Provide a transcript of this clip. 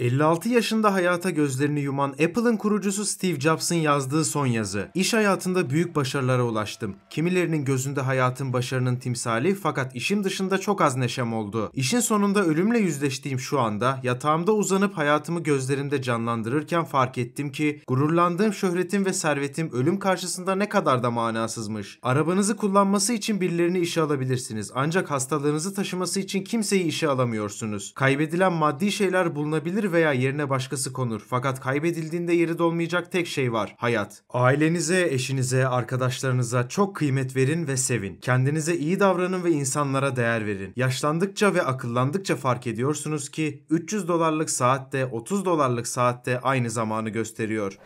56 yaşında hayata gözlerini yuman Apple'ın kurucusu Steve Jobs'ın yazdığı son yazı. İş hayatında büyük başarılara ulaştım. Kimilerinin gözünde hayatın başarının timsali fakat işim dışında çok az neşem oldu. İşin sonunda ölümle yüzleştiğim şu anda yatağımda uzanıp hayatımı gözlerimde canlandırırken fark ettim ki gururlandığım şöhretim ve servetim ölüm karşısında ne kadar da manasızmış. Arabanızı kullanması için birilerini işe alabilirsiniz ancak hastalığınızı taşıması için kimseyi işe alamıyorsunuz. Kaybedilen maddi şeyler bulunabilir veya yerine başkası konur. Fakat kaybedildiğinde yeri dolmayacak tek şey var. Hayat. Ailenize, eşinize, arkadaşlarınıza çok kıymet verin ve sevin. Kendinize iyi davranın ve insanlara değer verin. Yaşlandıkça ve akıllandıkça fark ediyorsunuz ki 300 dolarlık saatte 30 dolarlık saatte aynı zamanı gösteriyor.